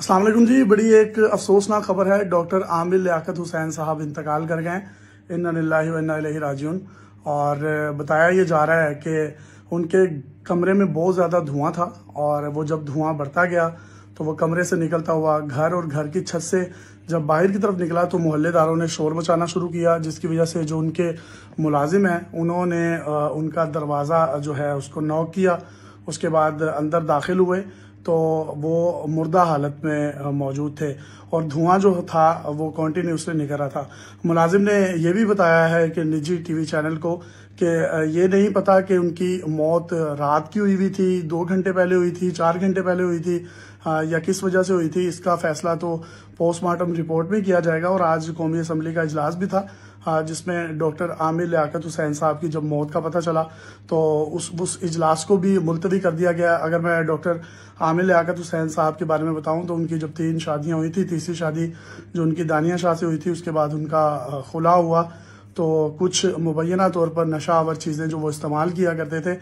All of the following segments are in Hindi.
असलम जी बड़ी एक अफसोसनाक खबर है डॉक्टर आमिर लियाकत हुसैन साहब इंतकाल कर गए इन राजून और बताया ये जा रहा है कि उनके कमरे में बहुत ज़्यादा धुआं था और वो जब धुआं बढ़ता गया तो वो कमरे से निकलता हुआ घर और घर की छत से जब बाहर की तरफ निकला तो मोहल्लेदारों ने शोर मचाना शुरू किया जिसकी वजह से जो उनके मुलाजिम हैं उन्होंने उनका दरवाज़ा जो है उसको नॉक किया उसके बाद अंदर दाखिल हुए तो वो मुर्दा हालत में मौजूद थे और धुआं जो था वो कॉन्टीन्यूसली निकल रहा था मुलाजिम ने यह भी बताया है कि निजी टीवी चैनल को कि ये नहीं पता कि उनकी मौत रात की हुई हुई थी दो घंटे पहले हुई थी चार घंटे पहले हुई थी या किस वजह से हुई थी इसका फैसला तो पोस्टमार्टम रिपोर्ट में किया जाएगा और आज कौमी असम्बली का इजलास भी था जिसमें डॉक्टर आमिर लियाकत हुसैन साहब की जब मौत का पता चला तो उस उस इजलास को भी मुलतवी कर दिया गया अगर मैं डॉक्टर आमिर लियाकत हुसैन साहब के बारे में बताऊं तो उनकी जब तीन शादियां हुई थी तीसरी शादी जो उनकी दानिया शाह से हुई थी उसके बाद उनका खुला हुआ तो कुछ मुबैना तौर पर नशावर चीज़ें जो वो इस्तेमाल किया करते थे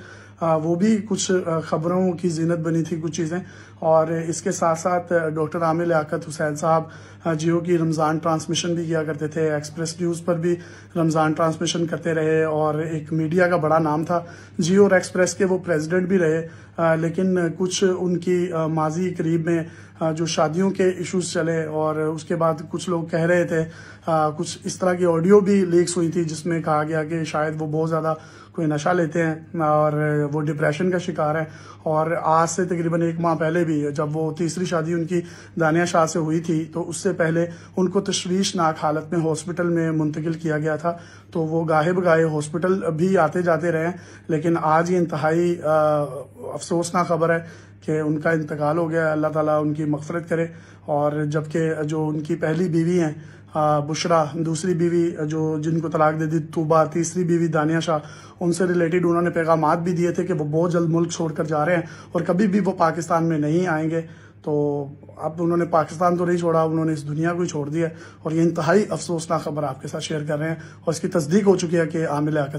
वो भी कुछ खबरों की जीनत बनी थी कुछ चीज़ें और इसके साथ साथ डॉक्टर आमिर लियाकत हुसैन साहब जियो की रमज़ान ट्रांसमिशन भी किया करते थे एक्सप्रेस न्यूज़ पर भी रमज़ान ट्रांसमिशन करते रहे और एक मीडिया का बड़ा नाम था जियो और एक्सप्रेस के वो प्रेसिडेंट भी रहे आ, लेकिन कुछ उनकी आ, माजी करीब में आ, जो शादियों के इश्यूज चले और उसके बाद कुछ लोग कह रहे थे कुछ इस तरह की ऑडियो भी लीक्स हुई थी जिसमें कहा गया कि शायद वो बहुत ज़्यादा कोई नशा लेते हैं और वो डिप्रेशन का शिकार है और आज से तकरीबन एक माह पहले भी जब वो तीसरी शादी उनकी दानिया शाह से हुई थी तो उससे पहले उनको तश्वीशनाक हालत में हॉस्पिटल में मुंतकिल किया गया था तो वो गाहे बगाहे हॉस्पिटल भी आते जाते रहे लेकिन आज ये इंतहाई अफसोसनाक खबर है कि उनका इंतकाल हो गया अल्लाह ताला उनकी मफफरत करे और जबकि जो उनकी पहली बीवी हैं बुशरा दूसरी बीवी जो जिनको तलाक दे दी तूबा तीसरी बीवी दानिया शाह उनसे रिलेटेड उन्होंने पैगाम भी दिए थे कि वो बहुत जल्द मुल्क छोड़कर जा रहे हैं और कभी भी वो पाकिस्तान में नहीं आएंगे तो अब उन्होंने पाकिस्तान तो नहीं छोड़ा उन्होंने इस दुनिया को ही छोड़ दिया और ये इंतहाई अफसोसनाक खबर आपके साथ शेयर कर रहे हैं और इसकी तस्दीक हो चुकी है कि आमिल आकत